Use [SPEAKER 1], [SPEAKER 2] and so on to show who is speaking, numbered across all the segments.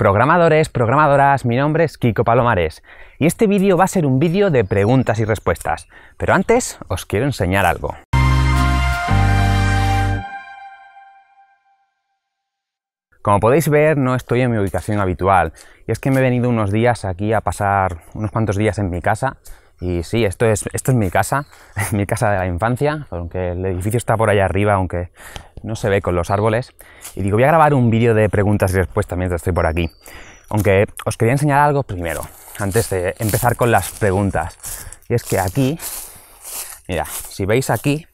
[SPEAKER 1] Programadores, programadoras, mi nombre es Kiko Palomares y este vídeo va a ser un vídeo de preguntas y respuestas, pero antes os quiero enseñar algo. Como podéis ver, no estoy en mi ubicación habitual y es que me he venido unos días aquí a pasar unos cuantos días en mi casa y sí, esto es, esto mi casa, mi casa de la infancia, aunque el edificio está por allá arriba, aunque no se ve con los árboles. Y digo, voy a grabar un vídeo de preguntas y respuestas mientras estoy por aquí. Aunque os quería enseñar algo primero, antes de empezar con las preguntas. Y es que aquí, mira, si veis aquí,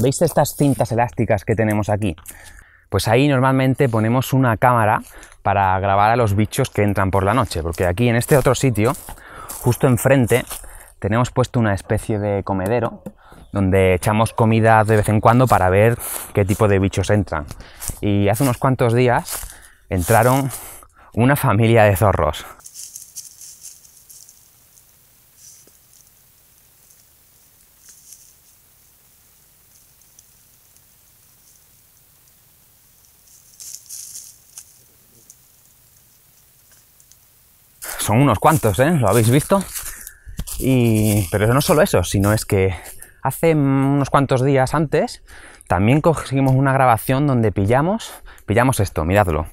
[SPEAKER 1] ¿veis estas cintas elásticas que tenemos aquí? Pues ahí normalmente ponemos una cámara para grabar a los bichos que entran por la noche, porque aquí en este otro sitio justo enfrente tenemos puesto una especie de comedero donde echamos comida de vez en cuando para ver qué tipo de bichos entran. Y hace unos cuantos días entraron una familia de zorros. son unos cuantos, ¿eh? Lo habéis visto. Y, pero no solo eso, sino es que hace unos cuantos días antes también conseguimos una grabación donde pillamos, pillamos esto, miradlo.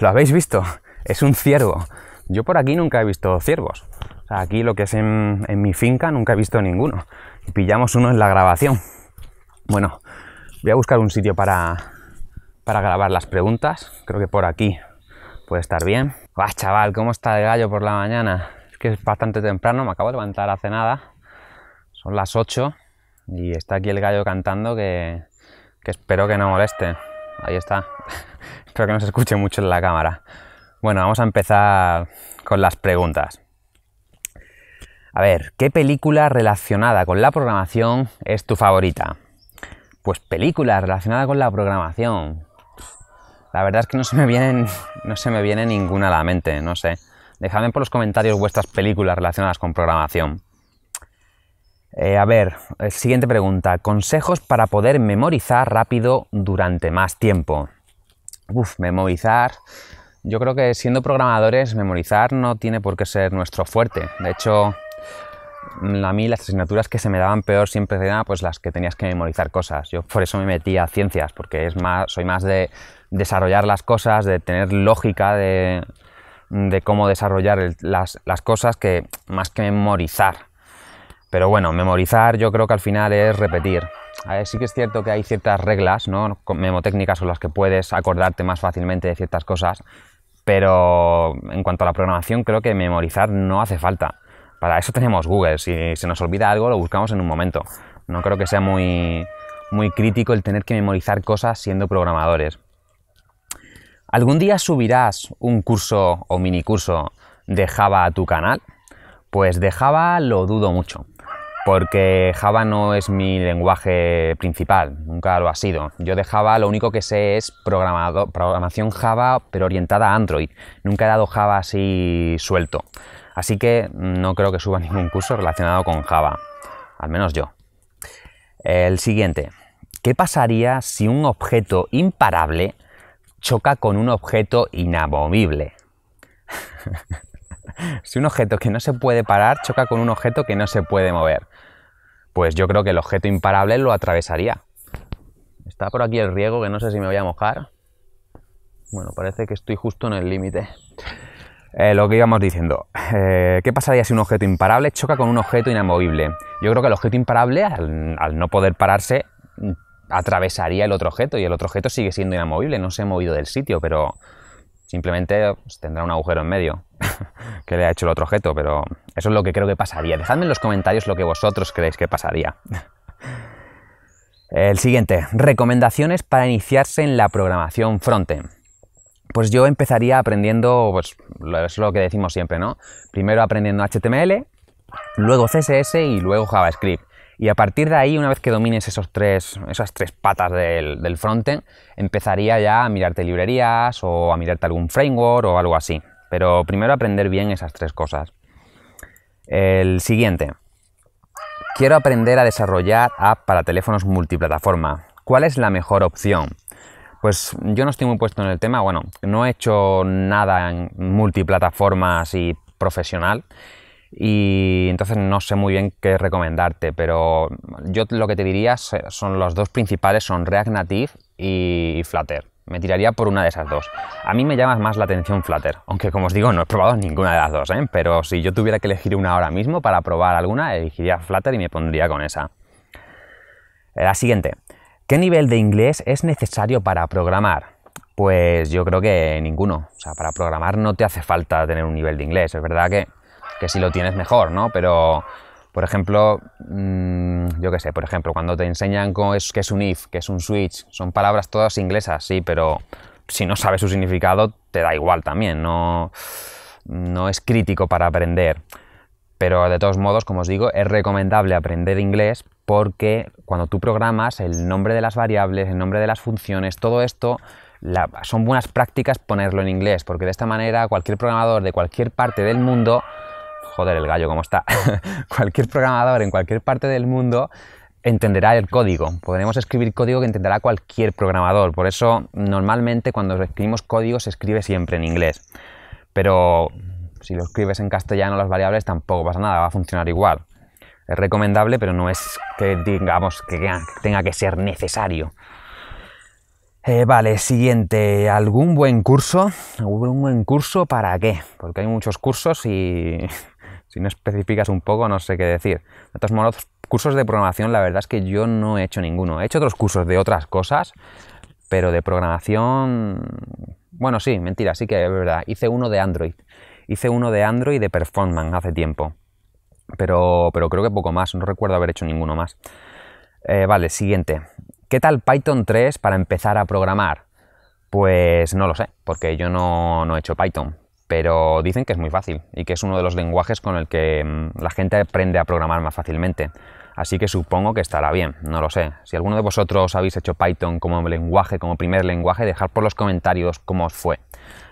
[SPEAKER 1] ¿Lo habéis visto? Es un ciervo. Yo por aquí nunca he visto ciervos. aquí lo que es en, mi finca nunca he visto ninguno. Y pillamos uno en la grabación. Bueno, voy a buscar un sitio para, para grabar las preguntas. Creo que por aquí puede estar bien. va chaval! ¿Cómo está el gallo por la mañana? Es que es bastante temprano, me acabo de levantar hace nada. Son las 8 y está aquí el gallo cantando que, que espero que no moleste ahí está. Espero que no se escuche mucho en la cámara. Bueno, vamos a empezar con las preguntas. A ver, ¿qué película relacionada con la programación es tu favorita? Pues película relacionada con la programación. La verdad es que no se me vienen, no se me viene ninguna a la mente, no sé. Dejadme por los comentarios vuestras películas relacionadas con programación. Eh, a ver, eh, siguiente pregunta. Consejos para poder memorizar rápido durante más tiempo. Uf, memorizar. Yo creo que siendo programadores, memorizar no tiene por qué ser nuestro fuerte. De hecho, mm, a mí las asignaturas que se me daban peor siempre eran pues, las que tenías que memorizar cosas. Yo por eso me metí a ciencias, porque es más, soy más de desarrollar las cosas, de tener lógica de, cómo desarrollar las, las cosas, que más que memorizar. Pero bueno, memorizar yo creo que al final es repetir. sí que es cierto que hay ciertas reglas, ¿no? Memotécnicas con las que puedes acordarte más fácilmente de ciertas cosas, pero en cuanto a la programación creo que memorizar no hace falta. Para eso tenemos Google, si se nos olvida algo lo buscamos en un momento. No creo que sea muy, muy crítico el tener que memorizar cosas siendo programadores. ¿Algún día subirás un curso o minicurso de Java a tu canal? Pues de Java lo dudo mucho porque Java no es mi lenguaje principal, nunca lo ha sido. Yo de Java lo único que sé es programación Java, pero orientada a Android. Nunca he dado Java así suelto. Así que no creo que suba ningún curso relacionado con Java, al menos yo. El siguiente. ¿Qué pasaría si un objeto imparable choca con un objeto inamovible? si un objeto que no se puede parar choca con un objeto que no se puede mover, pues yo creo que el objeto imparable lo atravesaría. Está por aquí el riego, que no sé si me voy a mojar. Bueno, parece que estoy justo en el límite. Eh, lo que íbamos diciendo, eh, ¿qué pasaría si un objeto imparable choca con un objeto inamovible? Yo creo que el objeto imparable, al, no poder pararse, atravesaría el otro objeto y el otro objeto sigue siendo inamovible, no se ha movido del sitio, pero simplemente pues, tendrá un agujero en medio. que le ha hecho el otro objeto, pero eso es lo que creo que pasaría. Dejadme en los comentarios lo que vosotros creéis que pasaría. El siguiente, recomendaciones para iniciarse en la programación frontend. Pues yo empezaría aprendiendo, pues es lo que decimos siempre, ¿no? Primero aprendiendo HTML, luego CSS y luego JavaScript. Y a partir de ahí, una vez que domines esos tres, esas tres patas del, del frontend, empezaría ya a mirarte librerías o a mirarte algún framework o algo así. Pero primero aprender bien esas tres cosas. El siguiente. Quiero aprender a desarrollar app para teléfonos multiplataforma. ¿Cuál es la mejor opción? Pues yo no estoy muy puesto en el tema, bueno, no he hecho nada en multiplataformas y profesional y entonces no sé muy bien qué recomendarte, pero yo lo que te diría son los dos principales, son React Native y Flutter me tiraría por una de esas dos. A mí me llama más la atención Flutter, aunque como os digo no he probado ninguna de las dos, ¿eh? pero si yo tuviera que elegir una ahora mismo para probar alguna, elegiría Flutter y me pondría con esa. La siguiente, ¿qué nivel de inglés es necesario para programar? Pues yo creo que ninguno. O sea, para programar no te hace falta tener un nivel de inglés. Es verdad que, que si lo tienes mejor, ¿no? Pero por ejemplo, mm, yo qué sé, por ejemplo, cuando te enseñan cómo es, qué es un if, qué es un switch, son palabras todas inglesas, sí, pero si no sabes su significado, te da igual también, no, no es crítico para aprender. Pero de todos modos, como os digo, es recomendable aprender inglés porque cuando tú programas el nombre de las variables, el nombre de las funciones, todo esto, son buenas prácticas ponerlo en inglés, porque de esta manera cualquier programador de cualquier parte del mundo joder, el gallo, ¿cómo está? cualquier programador en cualquier parte del mundo entenderá el código. Podremos escribir código que entenderá cualquier programador. Por eso, normalmente cuando escribimos código se escribe siempre en inglés. Pero si lo escribes en castellano las variables tampoco pasa nada, va a funcionar igual. Es recomendable, pero no es que digamos que tenga que ser necesario. Eh, vale, siguiente. ¿Algún buen curso? ¿Algún buen curso para qué? Porque hay muchos cursos y si no especificas un poco, no sé qué decir. De modos, cursos de programación, la verdad es que yo no he hecho ninguno. He hecho otros cursos de otras cosas, pero de programación. Bueno, sí, mentira, sí que es verdad. Hice uno de Android. Hice uno de Android de performance hace tiempo. Pero, pero creo que poco más, no recuerdo haber hecho ninguno más. Eh, vale, siguiente. ¿Qué tal Python 3 para empezar a programar? Pues no lo sé, porque yo no he hecho Python pero dicen que es muy fácil y que es uno de los lenguajes con el que mm, la gente aprende a programar más fácilmente. Así que supongo que estará bien, no lo sé. Si alguno de vosotros habéis hecho Python como lenguaje, como primer lenguaje, dejad por los comentarios cómo os fue.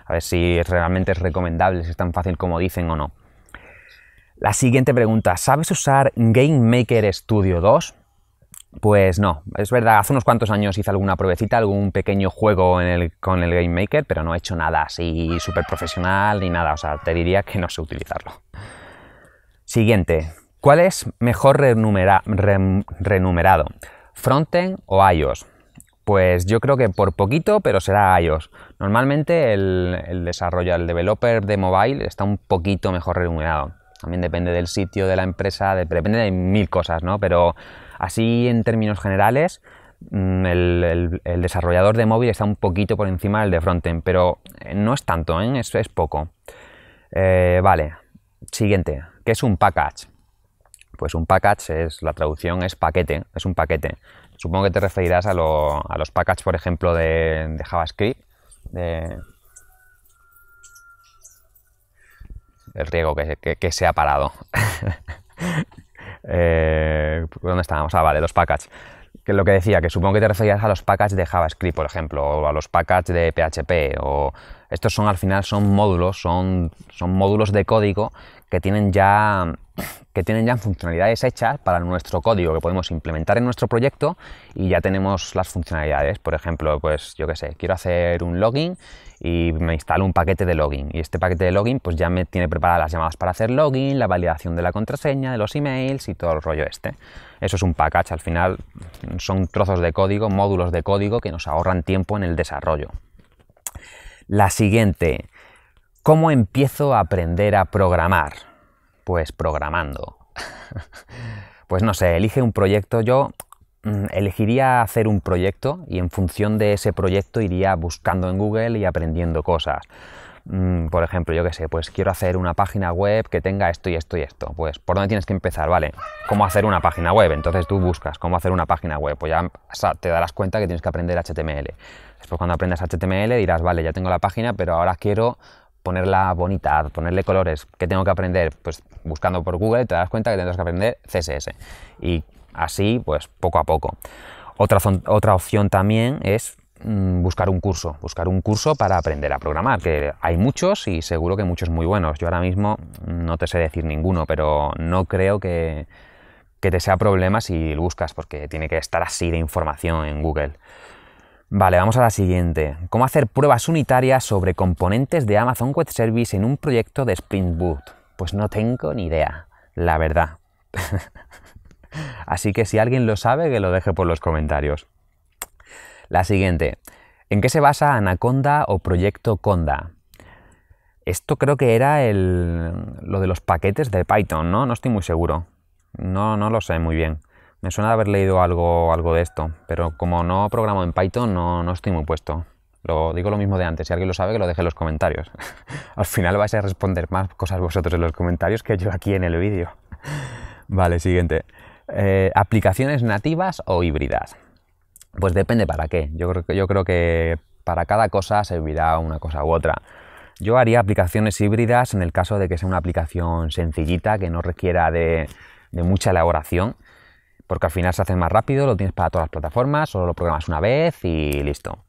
[SPEAKER 1] A ver si realmente es recomendable, si es tan fácil como dicen o no. La siguiente pregunta, ¿sabes usar GameMaker Studio 2? Pues no, es verdad, hace unos cuantos años hice alguna pruebecita, algún pequeño juego con el Game Maker, pero no he hecho nada así súper profesional ni nada, o sea, te diría que no sé utilizarlo. Siguiente, ¿cuál es mejor remunerado, renumerado? ¿Frontend o iOS? Pues yo creo que por poquito, pero será iOS. Normalmente el, desarrollo del el developer de mobile está un poquito mejor remunerado. También depende del sitio, de la empresa, depende de mil cosas, ¿no? Pero Así, en términos generales, mm, el, desarrollador de móvil está un poquito por encima del de frontend, pero eh, no es tanto, ¿eh? es, es, poco. Eh, vale, siguiente, ¿qué es un package? Pues un package es, la traducción es paquete, es un paquete. Supongo que te referirás a, los packages, por ejemplo, de, JavaScript, el riego que se ha parado. Eh, ¿Dónde estábamos? Ah, vale, los packages. Que lo que decía, que supongo que te referías a los packages de JavaScript, por ejemplo, o a los packages de PHP, o estos son al final son módulos, son, son módulos de código que tienen ya que tienen ya funcionalidades hechas para nuestro código que podemos implementar en nuestro proyecto y ya tenemos las funcionalidades. Por ejemplo, pues yo qué sé, quiero hacer un login y me instalo un paquete de login y este paquete de login pues ya me tiene preparadas las llamadas para hacer login, la validación de la contraseña, de los emails y todo el rollo este. Eso es un package, al final son trozos de código, módulos de código que nos ahorran tiempo en el desarrollo. La siguiente, ¿cómo empiezo a aprender a programar? Pues programando. pues no sé, elige un proyecto. Yo mm, elegiría hacer un proyecto y en función de ese proyecto iría buscando en Google y aprendiendo cosas. Mm, por ejemplo, yo qué sé, pues quiero hacer una página web que tenga esto y esto y esto. Pues, ¿por dónde tienes que empezar? Vale, ¿cómo hacer una página web? Entonces tú buscas cómo hacer una página web. Pues ya te darás cuenta que tienes que aprender HTML. Después cuando aprendas HTML dirás, vale, ya tengo la página, pero ahora quiero ponerla bonita, ponerle colores. ¿Qué tengo que aprender? Pues buscando por Google te das cuenta que tendrás que aprender CSS. Y así, pues poco a poco. Otra, otra opción también es Mm, buscar un curso, buscar un curso para aprender a programar, que hay muchos y seguro que muchos muy buenos. Yo ahora mismo no te sé decir ninguno, pero no creo que, que te sea problema si lo buscas, porque tiene que estar así de información en Google. Vale, vamos a la siguiente. ¿Cómo hacer pruebas unitarias sobre componentes de Amazon Web Service en un proyecto de Sprint Boot? Pues no tengo ni idea, la verdad. así que si alguien lo sabe, que lo deje por los comentarios. La siguiente. ¿En qué se basa Anaconda o Proyecto Conda? Esto creo que era el, lo de los paquetes de Python, ¿no? No estoy muy seguro. No, no lo sé muy bien. Me suena haber leído algo, algo de esto, pero como no programo en Python, no, estoy muy puesto. Lo, digo lo mismo de antes, si alguien lo sabe, que lo deje en los comentarios. Al final vais a responder más cosas vosotros en los comentarios que yo aquí en el vídeo. vale, siguiente. Eh, aplicaciones nativas o híbridas. Pues depende para qué. Yo creo, yo creo que para cada cosa servirá una cosa u otra. Yo haría aplicaciones híbridas en el caso de que sea una aplicación sencillita, que no requiera de, de mucha elaboración, porque al final se hace más rápido, lo tienes para todas las plataformas, solo lo programas una vez y listo.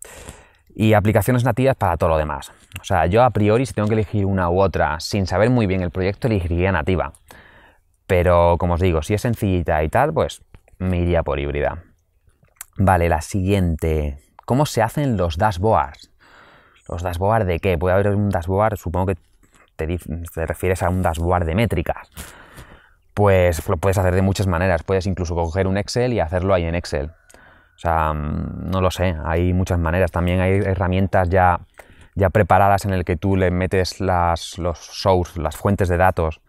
[SPEAKER 1] Y aplicaciones nativas para todo lo demás. O sea, yo a priori si tengo que elegir una u otra sin saber muy bien el proyecto, elegiría nativa. Pero como os digo, si es sencillita y tal, pues me iría por híbrida. Vale, la siguiente. ¿Cómo se hacen los dashboards? ¿Los dashboards de qué? Puede haber un dashboard, supongo que te, refieres a un dashboard de métricas. Pues lo puedes hacer de muchas maneras. Puedes incluso coger un Excel y hacerlo ahí en Excel. O sea, mm, no lo sé, hay muchas maneras. También hay herramientas ya, ya preparadas en el que tú le metes las, los shows, las fuentes de datos,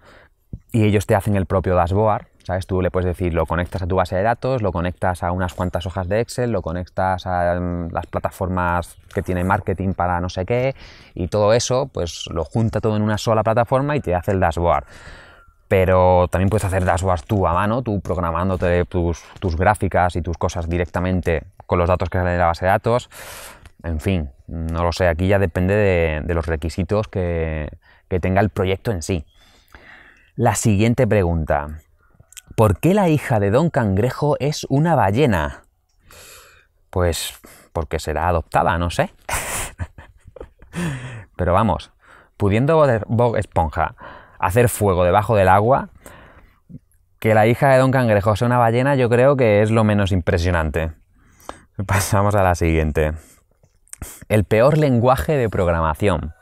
[SPEAKER 1] y ellos te hacen el propio dashboard ¿Sabes? Tú le puedes decir, lo conectas a tu base de datos, lo conectas a unas cuantas hojas de Excel, lo conectas a mm, las plataformas que tiene marketing para no sé qué, y todo eso, pues lo junta todo en una sola plataforma y te hace el dashboard. Pero también puedes hacer dashboards tú a mano, tú programándote tus, gráficas y tus cosas directamente con los datos que salen de la base de datos. En fin, no lo sé, aquí ya depende de, los requisitos que tenga el proyecto en sí. La siguiente pregunta. ¿Por qué la hija de Don Cangrejo es una ballena? Pues porque será adoptada, no sé. Pero vamos, pudiendo Bog Esponja hacer fuego debajo del agua, que la hija de Don Cangrejo sea una ballena, yo creo que es lo menos impresionante. Pasamos a la siguiente. El peor lenguaje de programación.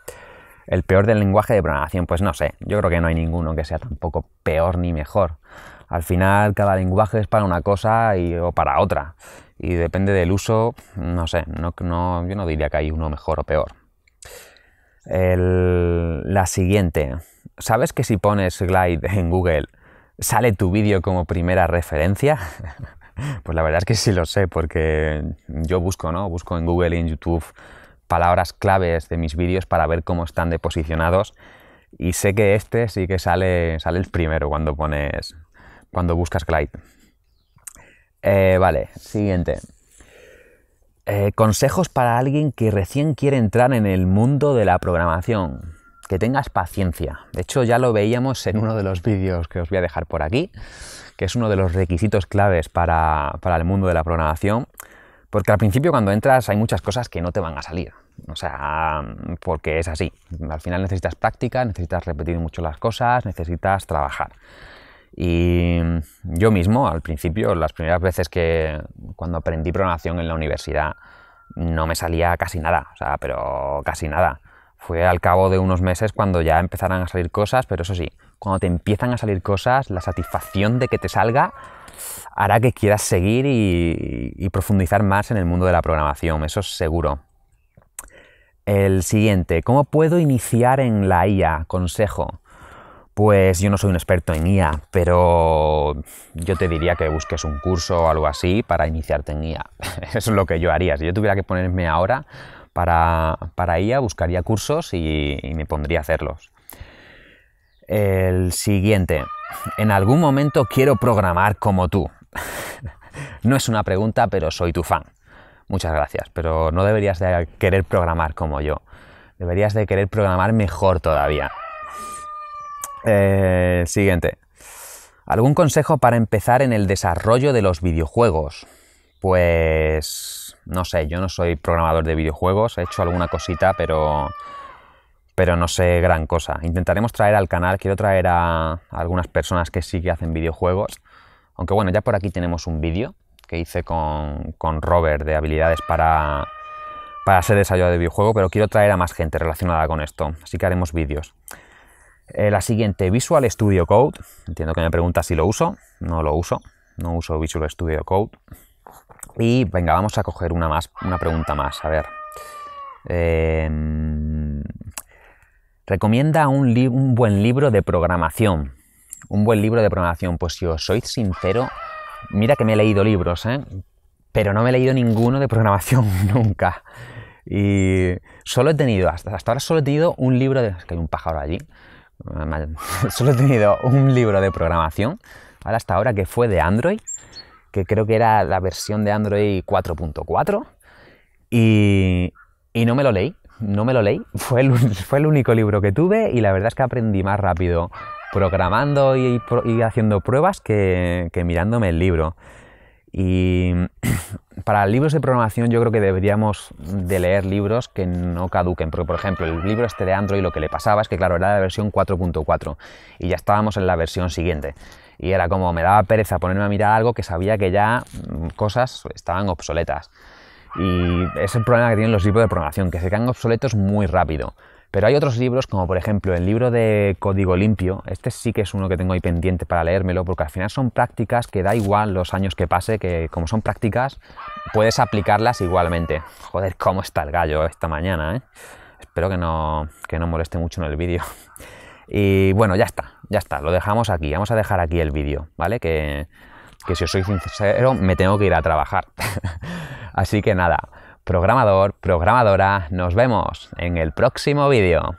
[SPEAKER 1] El peor del lenguaje de programación, pues no sé, yo creo que no hay ninguno que sea tampoco peor ni mejor. Al final cada lenguaje es para una cosa y, o para otra. Y depende del uso, no sé, no, yo no diría que hay uno mejor o peor. la siguiente. ¿Sabes que si pones Glide en Google sale tu vídeo como primera referencia? pues la verdad es que sí lo sé, porque yo busco, ¿no? Busco en Google y en YouTube palabras claves de mis vídeos para ver cómo están de posicionados. Y sé que este sí que sale, sale el primero cuando pones cuando buscas Glide. Eh, vale, siguiente. Eh, consejos para alguien que recién quiere entrar en el mundo de la programación. Que tengas paciencia. De hecho, ya lo veíamos en uno de los vídeos que os voy a dejar por aquí, que es uno de los requisitos claves para, para el mundo de la programación. Porque al principio cuando entras hay muchas cosas que no te van a salir. O sea, porque es así. Al final necesitas práctica, necesitas repetir mucho las cosas, necesitas trabajar. Y yo mismo, al principio, las primeras veces que cuando aprendí programación en la universidad, no me salía casi nada, o sea, pero casi nada. Fue al cabo de unos meses cuando ya empezaran a salir cosas, pero eso sí, cuando te empiezan a salir cosas, la satisfacción de que te salga hará que quieras seguir y, y profundizar más en el mundo de la programación, eso es seguro. El siguiente, ¿cómo puedo iniciar en la IA? Consejo. Pues yo no soy un experto en IA, pero yo te diría que busques un curso o algo así para iniciarte en IA. Eso es lo que yo haría. Si yo tuviera que ponerme ahora para, para IA, buscaría cursos y, me pondría a hacerlos. El siguiente. En algún momento quiero programar como tú. No es una pregunta, pero soy tu fan. Muchas gracias, pero no deberías de querer programar como yo. Deberías de querer programar mejor todavía. Eh, siguiente. ¿Algún consejo para empezar en el desarrollo de los videojuegos? Pues no sé, yo no soy programador de videojuegos, he hecho alguna cosita, pero pero no sé gran cosa. Intentaremos traer al canal, quiero traer a algunas personas que sí que hacen videojuegos, aunque bueno, ya por aquí tenemos un vídeo que hice con, con Robert de habilidades para, para ser desarrollador de videojuego, pero quiero traer a más gente relacionada con esto, así que haremos vídeos. Eh, la siguiente, Visual Studio Code. Entiendo que me pregunta si lo uso. No lo uso. No uso Visual Studio Code. Y venga, vamos a coger una más, una pregunta más. A ver. Em, recomienda un, un buen libro de programación. Un buen libro de programación. Pues si os soy sincero, mira que me he leído libros, ¿eh? pero no me he leído ninguno de programación nunca. Y solo he tenido, hasta, hasta ahora solo he tenido un libro de... Es que hay un pájaro allí. Solo he tenido un libro de programación, hasta ahora, que fue de Android, que creo que era la versión de Android 4.4, y, no me lo leí, no me lo leí. Fue el, único libro que tuve y la verdad es que aprendí más rápido programando y, haciendo pruebas que mirándome el libro. Y para libros de programación yo creo que deberíamos de leer libros que no caduquen, porque por ejemplo el libro este de Android lo que le pasaba es que claro, era la versión 4.4 y ya estábamos en la versión siguiente. Y era como me daba pereza ponerme a mirar algo que sabía que ya mm, cosas estaban obsoletas. Y es el problema que tienen los libros de programación, que se quedan obsoletos muy rápido. Pero hay otros libros, como por ejemplo el libro de Código Limpio, este sí que es uno que tengo ahí pendiente para leérmelo, porque al final son prácticas que da igual los años que pase, que como son prácticas, puedes aplicarlas igualmente. Joder, cómo está el gallo esta mañana, ¿eh? Espero que no, no moleste mucho en el vídeo. Y bueno, ya está, ya está, lo dejamos aquí, vamos a dejar aquí el vídeo, ¿vale? Que, que si os soy sincero, me tengo que ir a trabajar. Así que nada programador, programadora, nos vemos en el próximo vídeo.